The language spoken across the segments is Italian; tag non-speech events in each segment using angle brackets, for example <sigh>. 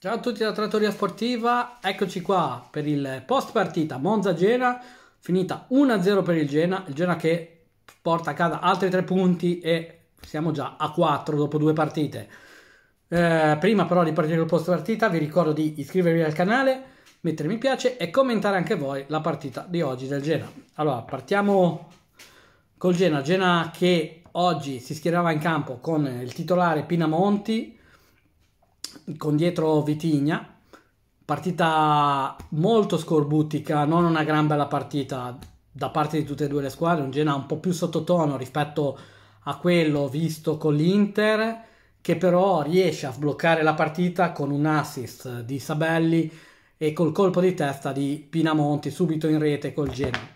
Ciao a tutti da Trattoria Sportiva, eccoci qua per il post partita Monza-Gena, finita 1-0 per il Gena, il Gena che porta a casa altri tre punti e siamo già a 4 dopo due partite. Eh, prima però di partire il post partita vi ricordo di iscrivervi al canale, mettere mi piace e commentare anche voi la partita di oggi del Gena. Allora partiamo col Gena, Gena che oggi si schierava in campo con il titolare Pinamonti, con dietro Vitigna. Partita molto scorbutica, non una gran bella partita da parte di tutte e due le squadre. Un Genoa un po' più sottotono rispetto a quello visto con l'Inter, che però riesce a sbloccare la partita con un assist di Sabelli e col colpo di testa di Pinamonti subito in rete col Genoa.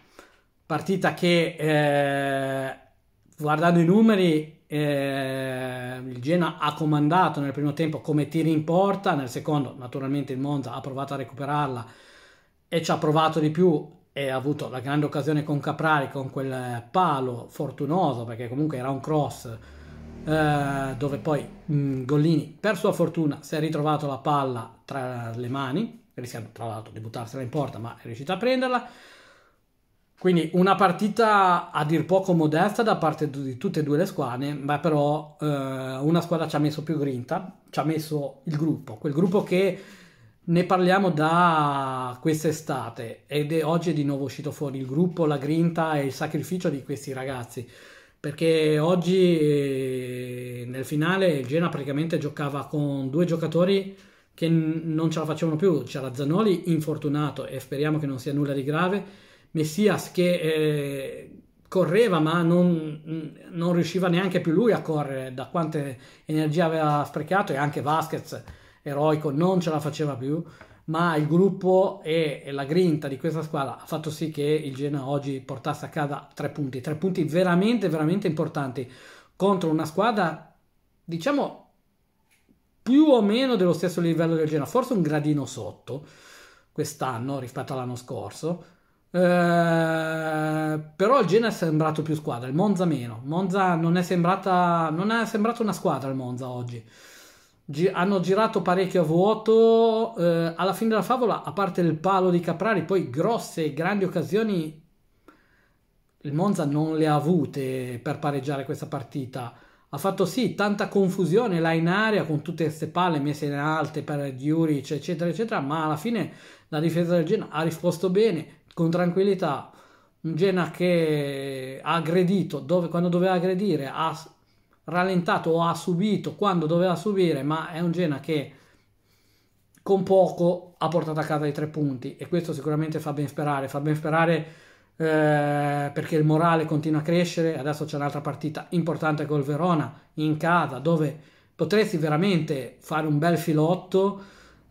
Partita che, eh, guardando i numeri, eh, il Genoa ha comandato nel primo tempo come tiri in porta, nel secondo naturalmente il Monza ha provato a recuperarla e ci ha provato di più e ha avuto la grande occasione con Caprari con quel palo fortunoso perché comunque era un cross eh, dove poi mh, mm, Gollini per sua fortuna si è ritrovato la palla tra le mani rischiando tra l'altro di buttarsela in porta ma è riuscito a prenderla quindi una partita a dir poco modesta da parte di tutte e due le squadre, ma però eh, una squadra ci ha messo più grinta, ci ha messo il gruppo, quel gruppo che ne parliamo da quest'estate ed è oggi è di nuovo uscito fuori il gruppo, la grinta e il sacrificio di questi ragazzi. Perché oggi eh, nel finale il Gena praticamente giocava con due giocatori che non ce la facevano più. C'era Zanoli infortunato e speriamo che non sia nulla di grave Messias che eh, correva ma non, non, riusciva neanche più lui a correre da quante energie aveva sprecato e anche Vasquez eroico non ce la faceva più ma il gruppo e, e la grinta di questa squadra ha fatto sì che il Genoa oggi portasse a casa tre punti tre punti veramente veramente importanti contro una squadra diciamo più o meno dello stesso livello del Genoa forse un gradino sotto quest'anno rispetto all'anno scorso eh, però il Genoa è sembrato più squadra, il Monza meno. Monza non è sembrata, non è sembrata una squadra il Monza oggi. Gi- hanno girato parecchio a vuoto. Eh, alla fine della favola, a parte il palo di Caprari, poi grosse e grandi occasioni il Monza non le ha avute per pareggiare questa partita. Ha fatto sì tanta confusione là in aria con tutte queste palle messe in alte per Diuric, eccetera, eccetera, ma alla fine la difesa del Genoa ha risposto bene con tranquillità un Gena che ha aggredito dove, quando doveva aggredire, ha rallentato o ha subito quando doveva subire, ma è un Gena che con poco ha portato a casa i tre punti e questo sicuramente fa ben sperare, fa ben sperare eh, perché il morale continua a crescere, adesso c'è un'altra partita importante col Verona in casa dove potresti veramente fare un bel filotto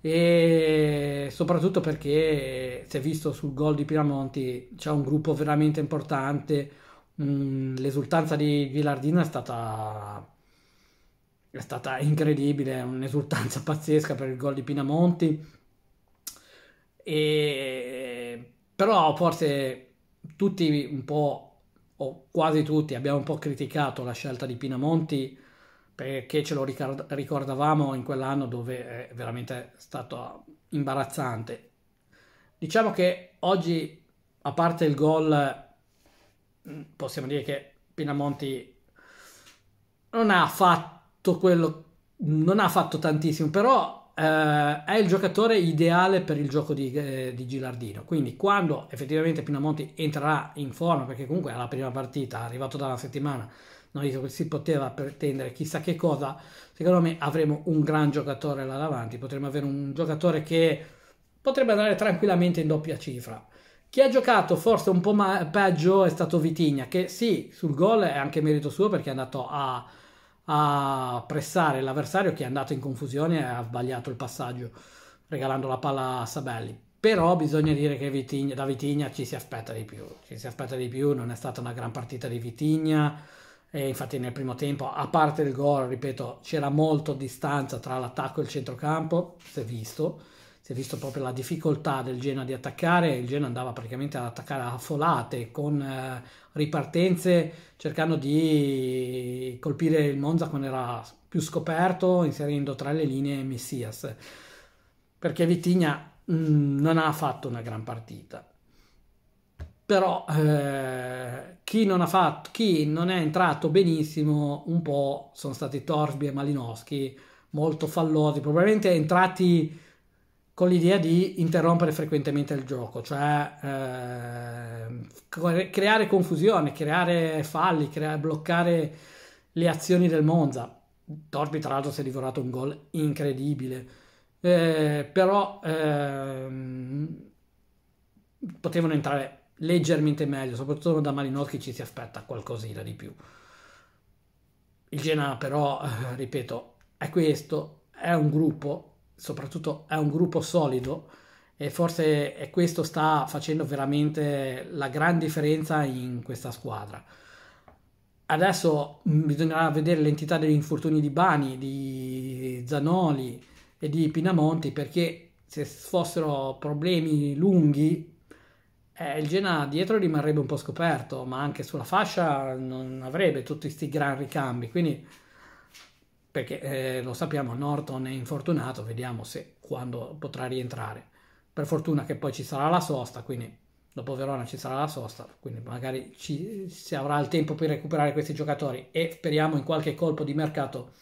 e soprattutto perché si è visto sul gol di Piramonti c'è un gruppo veramente importante mm, l'esultanza di Villardino è stata è stata incredibile un'esultanza <laughs> pazzesca per il gol di Pinamonti e però forse tutti un po' o quasi tutti abbiamo un po' criticato la scelta di Pinamonti perché ce lo ricordavamo in quell'anno dove è veramente stato imbarazzante. Diciamo che oggi, a parte il gol, mm, possiamo dire che Pinamonti non ha fatto quello, non ha fatto tantissimo, però eh, è il giocatore ideale per il gioco di, eh, di Gilardino. Quindi quando effettivamente Pinamonti entrerà in forma, perché comunque è la prima partita, è arrivato da una settimana, noi si poteva pretendere chissà che cosa, secondo me avremo un gran giocatore là davanti, potremmo avere un giocatore che potrebbe andare tranquillamente in doppia cifra. Chi ha giocato forse un po' peggio è stato Vitigna, che sì, sul gol è anche merito suo perché è andato a, a pressare l'avversario che è andato in confusione e ha sbagliato il passaggio, regalando la palla a Sabelli. Però bisogna dire che Vitigna, da Vitigna ci si aspetta di più, ci si aspetta di più, non è stata una gran partita di Vitigna, e infatti nel primo tempo, a parte il gol, ripeto, c'era molto distanza tra l'attacco e il centrocampo, si è visto, si è visto proprio la difficoltà del Genoa di attaccare, il Genoa andava praticamente ad attaccare a folate con eh, ripartenze cercando di colpire il Monza quando era più scoperto, inserendo tra le linee Messias, perché Vitigna mh, mm, non ha fatto una gran partita però eh, chi, non fatto, chi, non è entrato benissimo un po' sono stati Torsby e Malinowski, molto fallosi, probabilmente entrati con l'idea di interrompere frequentemente il gioco, cioè eh, creare confusione, creare falli, creare, bloccare le azioni del Monza. Torbi, tra l'altro si è divorato un gol incredibile, eh, però ehm, potevano entrare leggermente meglio, soprattutto da Malinowski ci si aspetta qualcosina di più. Il Genoa però, <laughs> ripeto, è questo, è un gruppo, soprattutto è un gruppo solido e forse è questo sta facendo veramente la gran differenza in questa squadra. Adesso bisognerà vedere l'entità degli infortuni di Bani, di Zanoli e di Pinamonti perché se fossero problemi lunghi eh, il Genoa dietro rimarrebbe un po' scoperto, ma anche sulla fascia non avrebbe tutti questi gran ricambi, quindi perché eh, lo sappiamo, Norton è infortunato, vediamo se quando potrà rientrare. Per fortuna che poi ci sarà la sosta, quindi dopo Verona ci sarà la sosta, quindi magari ci, si avrà il tempo per recuperare questi giocatori e speriamo in qualche colpo di mercato,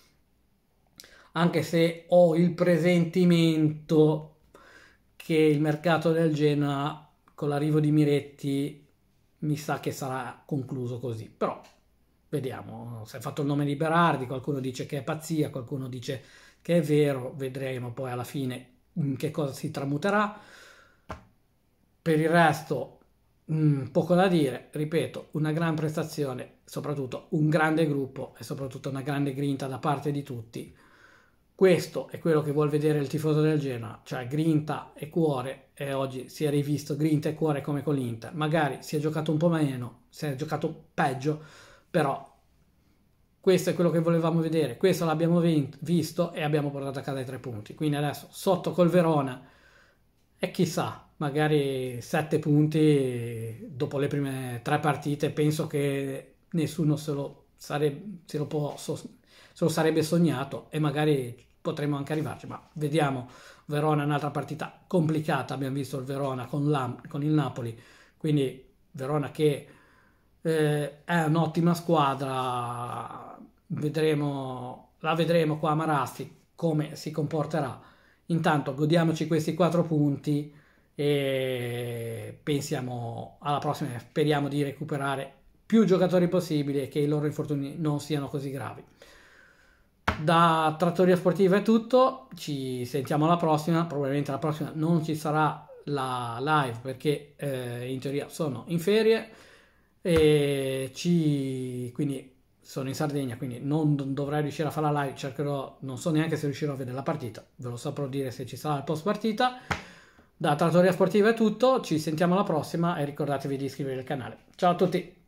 anche se ho il presentimento che il mercato del Genoa con l'arrivo di Miretti mi sa che sarà concluso così, però vediamo, si è fatto il nome di Berardi, qualcuno dice che è pazzia, qualcuno dice che è vero, vedremo poi alla fine in che cosa si tramuterà. Per il resto mm, poco da dire, ripeto, una gran prestazione, soprattutto un grande gruppo e soprattutto una grande grinta da parte di tutti. Questo è quello che vuol vedere il tifoso del Genoa, cioè grinta e cuore, e oggi si è rivisto grinta e cuore come con l'Inter. Magari si è giocato un po' meno, si è giocato peggio, però questo è quello che volevamo vedere, questo l'abbiamo visto e abbiamo portato a casa i tre punti. Quindi adesso sotto col Verona e chissà, magari sette punti dopo le prime tre partite, penso che nessuno se lo, sarebbe, se lo, può, se lo sarebbe sognato e magari potremmo anche arrivarci, ma vediamo. Verona è un'altra partita complicata, abbiamo visto il Verona con, con il Napoli, quindi Verona che eh, è un'ottima squadra, vedremo, la vedremo qua a Marasti come si comporterà. Intanto godiamoci questi quattro punti e pensiamo alla prossima, speriamo di recuperare più giocatori possibili e che i loro infortuni non siano così gravi da Trattoria Sportiva è tutto, ci sentiamo alla prossima, probabilmente la prossima non ci sarà la live perché eh, in teoria sono in ferie e ci, quindi sono in Sardegna, quindi non dovrei riuscire a fare la live, cercherò, non so neanche se riuscirò a vedere la partita, ve lo saprò dire se ci sarà il post partita. Da Trattoria Sportiva è tutto, ci sentiamo alla prossima e ricordatevi di iscrivervi al canale. Ciao a tutti!